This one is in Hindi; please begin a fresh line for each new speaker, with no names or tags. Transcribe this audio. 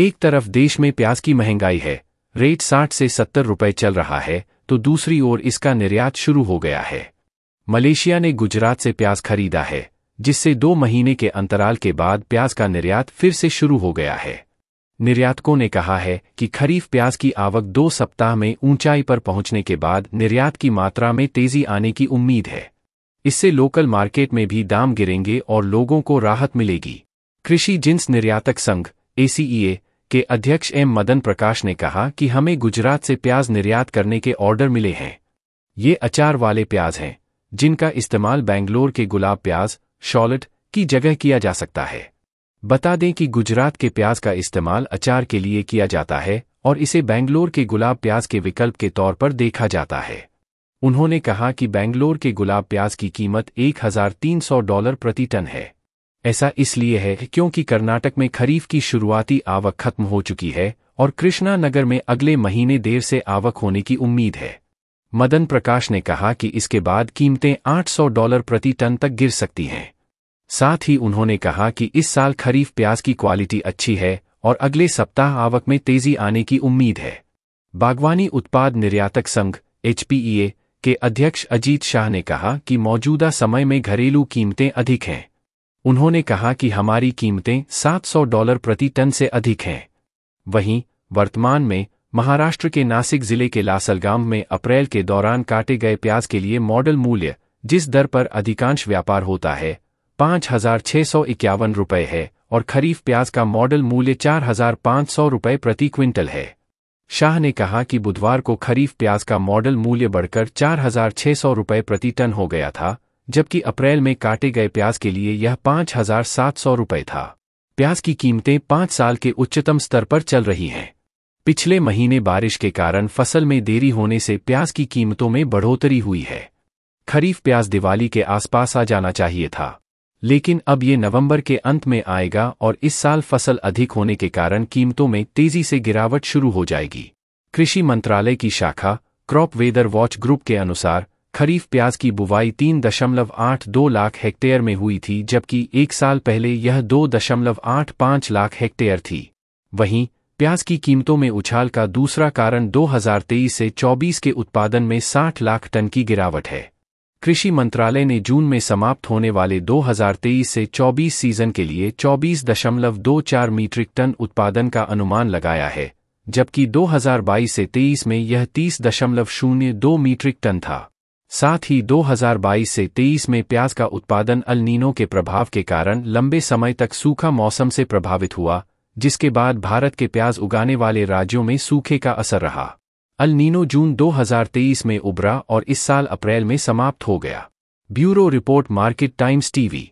एक तरफ देश में प्याज की महंगाई है रेट 60 से 70 रुपए चल रहा है तो दूसरी ओर इसका निर्यात शुरू हो गया है मलेशिया ने गुजरात से प्याज खरीदा है जिससे दो महीने के अंतराल के बाद प्याज का निर्यात फिर से शुरू हो गया है निर्यातकों ने कहा है कि खरीफ प्याज की आवक दो सप्ताह में ऊंचाई पर पहुंचने के बाद निर्यात की मात्रा में तेजी आने की उम्मीद है इससे लोकल मार्केट में भी दाम गिरेंगे और लोगों को राहत मिलेगी कृषि जिन्स निर्यातक संघ एसीईए के अध्यक्ष एम मदन प्रकाश ने कहा कि हमें गुजरात से प्याज निर्यात करने के ऑर्डर मिले हैं ये अचार वाले प्याज हैं जिनका इस्तेमाल बेंगलोर के गुलाब प्याज शॉलट की जगह किया जा सकता है बता दें कि गुजरात के प्याज का इस्तेमाल अचार के लिए किया जाता है और इसे बेंगलोर के गुलाब प्याज के विकल्प के तौर पर देखा जाता है उन्होंने कहा कि बेंगलोर के गुलाब प्याज की कीमत 1300 डॉलर प्रति टन है ऐसा इसलिए है क्योंकि कर्नाटक में खरीफ की शुरुआती आवक खत्म हो चुकी है और कृष्णा नगर में अगले महीने देर से आवक होने की उम्मीद है मदन प्रकाश ने कहा कि इसके बाद कीमतें 800 डॉलर प्रति टन तक गिर सकती हैं साथ ही उन्होंने कहा कि इस साल खरीफ प्याज की क्वालिटी अच्छी है और अगले सप्ताह आवक में तेजी आने की उम्मीद है बागवानी उत्पाद निर्यातक संघ एचपीईए के अध्यक्ष अजीत शाह ने कहा कि मौजूदा समय में घरेलू कीमतें अधिक हैं उन्होंने कहा कि हमारी कीमतें 700 डॉलर प्रति टन से अधिक हैं वहीं वर्तमान में महाराष्ट्र के नासिक जिले के लासलगाम में अप्रैल के दौरान काटे गए प्याज के लिए मॉडल मूल्य जिस दर पर अधिकांश व्यापार होता है पाँच हजार छः सौ इक्यावन रुपये है और खरीफ प्याज का मॉडल मूल्य चार हजार पाँच सौ रुपये प्रति क्विंटल है शाह ने कहा कि बुधवार को खरीफ प्याज का मॉडल मूल्य बढ़कर चार हजार सौ रुपये प्रति टन हो गया था जबकि अप्रैल में काटे गए प्याज के लिए यह पाँच हजार सात सौ रुपये था प्याज की कीमतें पाँच साल के उच्चतम स्तर पर चल रही हैं पिछले महीने बारिश के कारण फसल में देरी होने से प्याज की कीमतों में बढ़ोतरी हुई है खरीफ प्याज दिवाली के आसपास आ जाना चाहिए था लेकिन अब ये नवंबर के अंत में आएगा और इस साल फसल अधिक होने के कारण कीमतों में तेजी से गिरावट शुरू हो जाएगी कृषि मंत्रालय की शाखा क्रॉप वेदर वॉच ग्रुप के अनुसार खरीफ प्याज की बुवाई तीन दशमलव आठ दो लाख हेक्टेयर में हुई थी जबकि एक साल पहले यह दो दशमलव आठ पाँच लाख हेक्टेयर थी वहीं प्याज की कीमतों में उछाल का दूसरा कारण 2023 से 24 के उत्पादन में 60 लाख टन की गिरावट है कृषि मंत्रालय ने जून में समाप्त होने वाले 2023 से 24 सीजन के लिए 24.24 मीट्रिक टन उत्पादन का अनुमान लगाया है जबकि 2022 से 23 में यह 30.02 मीट्रिक टन था साथ ही 2022 से 23 में प्याज का उत्पादन अलनीनो के प्रभाव के कारण लंबे समय तक सूखा मौसम से प्रभावित हुआ जिसके बाद भारत के प्याज उगाने वाले राज्यों में सूखे का असर रहा अलनीनो जून 2023 में उभरा और इस साल अप्रैल में समाप्त हो गया bureau report Market Times TV